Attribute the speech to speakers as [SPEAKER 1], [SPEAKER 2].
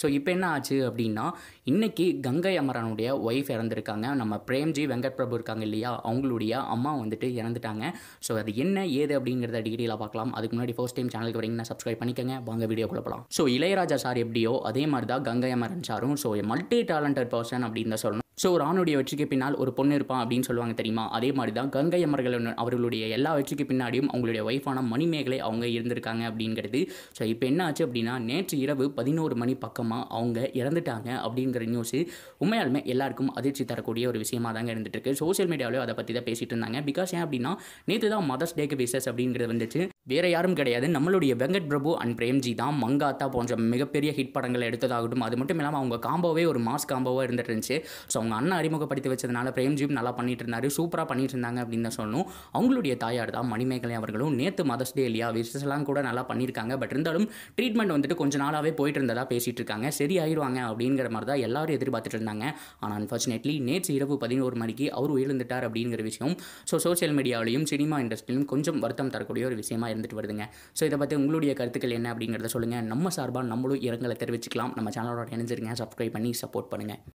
[SPEAKER 1] so இப்போ என்ன ஆச்சு அப்படின்னா இன்றைக்கி கங்கை அமரனுடைய ஒய்ஃப் இறந்துருக்காங்க நம்ம பிரேம்ஜி வெங்கட் பிரபு இருக்காங்க இல்லையா அவங்களுடைய அம்மா வந்துட்டு இறந்துட்டாங்க ஸோ அது என்ன ஏது அப்படிங்கிறத டீட்டெயிலாக பார்க்கலாம் அதுக்கு முன்னாடி ஃபர்ஸ்ட் டைம் சேனலுக்கு வரீங்கன்னா சப்ஸ்கிரைப் பண்ணிக்கோங்க வாங்க வீடியோக்குள்ள போகலாம் ஸோ இளையராஜா சார் எப்படியோ அதே மாதிரி தான் கங்கை அமரன் சாரும் ஸோ மல்டி டேலண்டட் பர்சன் அப்படின்னு தான் சொல்லணும் ஸோ ஒரு ஆணுடைய வெற்றிக்கு பின்னால் ஒரு பொண்ணு இருப்பான் அப்படின்னு சொல்லுவாங்க தெரியுமா அதே மாதிரி தான் கங்கை அமர்கள் அவர்களுடைய எல்லா வெற்றிக்கு பின்னாடியும் அவங்களுடைய ஒய்ஃபான மணிமேகலை அவங்க இருந்திருக்காங்க அப்படிங்கிறது ஸோ இப்போ என்ன ஆச்சு அப்படின்னா நேற்று இரவு பதினோரு மணி பக்கமாக அவங்க இறந்துட்டாங்க அப்படிங்கிற நியூஸு உண்மையாலுமே எல்லாருக்கும் அதிர்ச்சி தரக்கூடிய ஒரு விஷயமாக தாங்க இருந்துட்டு இருக்கு சோசியல் மீடியாவிலேயே அதை பற்றி தான் பேசிகிட்டு இருந்தாங்க பிகாஸ் ஏன் அப்படின்னா நேற்று தான் மதர்ஸ் டேக்கு விசஸ் அப்படிங்கிறது வந்துச்சு வேறு யாரும் கிடையாது நம்மளுடைய வெங்கட் பிரபு அண்ட் பிரேம்ஜி தான் மங்காத்தா போன்ற மிகப்பெரிய ஹிட் படங்களை எடுத்ததாகட்டும் அது மட்டும் இல்லாமல் அவங்க காம்போவே ஒரு மாஸ் காம்போவாக இருந்துட்டு இருந்துச்சு ஸோ அவங்க அண்ணன் அறிமுகப்படுத்தி வச்சதுனால பிரேம்ஜியும் நல்லா பண்ணிட்டு இருந்தார் சூப்பராக பண்ணிட்டு இருந்தாங்க அப்படின்னு தான் சொல்லணும் அவங்களுடைய தாயார் தான் மணிமேகலை அவர்களும் நேற்று மதர்ஸ் டே இல்லையா விசஸ்லாம் கூட நல்லா பண்ணியிருக்காங்க பட் இருந்தாலும் ட்ரீட்மெண்ட் வந்துட்டு கொஞ்சம் நாளாகவே போயிட்டு இருந்ததாக பேசிகிட்டு இருக்காங்க சரி ஆயிடுவாங்க அப்படிங்கிற மாதிரி தான் எல்லாரும் எதிர்பார்த்துட்டு இருந்தாங்க ஆனால் அன்ஃபார்ச்சுனேட்லி நேற்று இரவு பதினோரு மணிக்கு அவர் உயிர்ந்துட்டார் அப்படிங்கிற விஷயம் ஸோ சோசியல் மீடியாவிலையும் சினிமா இண்டஸ்ட்ரியிலும் கொஞ்சம் வருத்தம் தரக்கூடிய ஒரு விஷயமா நடந்துட்டு வருதுங்க ஸோ இதை பற்றி உங்களுடைய கருத்துக்கள் என்ன அப்படிங்கிறத சொல்லுங்கள் நம்ம சார்பாக நம்மளும் இரங்கலை தெரிவிச்சுக்கலாம் நம்ம சேனலோட இணைஞ்சிருங்க சப்ஸ்கிரைப் பண்ணி சப்போர்ட் பண்ணுங்கள்